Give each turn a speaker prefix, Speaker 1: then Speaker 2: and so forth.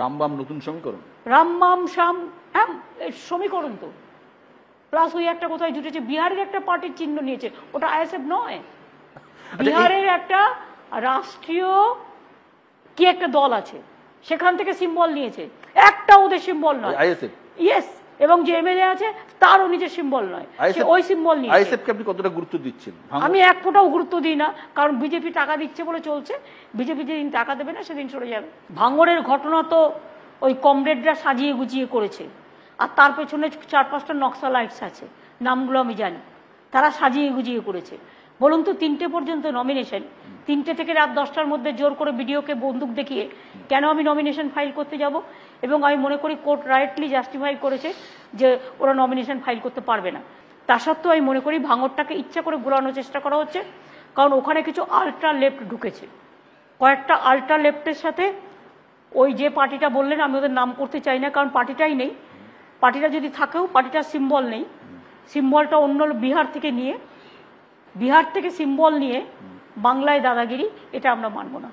Speaker 1: রামবাম নতুন সমীকরণ
Speaker 2: রামবাম শ্যাম হ্যাঁ সমীকরণ তো প্লাস ওই একটা কোথায় জুটেছে বিহারের একটা পার্টির চিহ্ন নিয়েছে ওটা আইএসএফ নয় আচ্ছা, বিহারের একটা রাষ্ট্রীয় কি একটা দল আছে সেখান থেকে সিম্বল নিয়েছে একটা ওদের সিম্বল নয় আচ্ছা, আইএসএফ ইয়েস এবং যে এমএলএ আছে তারও নিজের সিম্বল নয় সে ওই সিম্বল নিয়ে আইএসএফকে
Speaker 1: আপনি কতটা গুরুত্ব দিচ্ছেন আমি
Speaker 2: এক ফোটাও গুরুত্ব দিই না কারণ বিজেপি টাকা দিচ্ছে বলে চলছে বিজেপি যেদিন টাকা দেবে না সেদিন সরে যাবে ভাঙরের ঘটনা তো ওই কমরেডরা সাজিয়ে গুজিয়ে করেছে আর তার পেছনে চার পাঁচটা নকশা লাইটস আছে নামগুলো আমি জানি তারা সাজিয়ে গুজিয়ে করেছে বলুন তো তিনটে পর্যন্ত নমিনেশন তিনটে থেকে রাত দশটার মধ্যে জোর করে ভিডিওকে বন্দুক দেখিয়ে কেন আমি নমিনেশন ফাইল করতে যাব এবং আমি মনে করি কোর্ট রাইটলি জাস্টিফাই করেছে যে ওরা নমিনেশন ফাইল করতে পারবে না তা সত্ত্বেও আমি মনে করি ভাঙরটাকে ইচ্ছা করে গোলানোর চেষ্টা করা হচ্ছে কারণ ওখানে কিছু আল্ট্রা লেফট ঢুকেছে কয়েকটা আল্ট্রা লেফটের সাথে ওই যে পার্টিটা বললেন আমি ওদের নাম করতে চাই না কারণ পার্টিটাই নেই পার্টিটা যদি থাকেও পার্টিটার সিম্বল নেই সিম্বলটা অন্য বিহার থেকে নিয়ে বিহার থেকে সিম্বল নিয়ে বাংলায় দাদাগিরি এটা আমরা মানব না